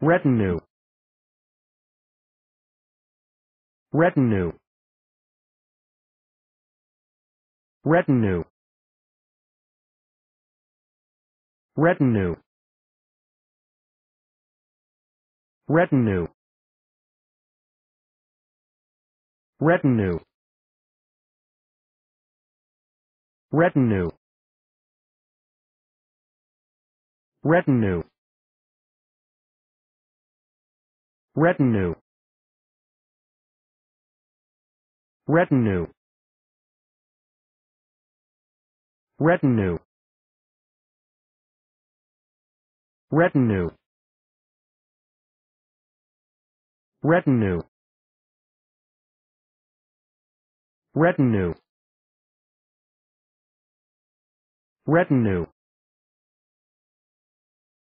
retinue retinue retinue retinue retinue retinue retinue retinue retinue retinue retinue retinue retinue retinue retinue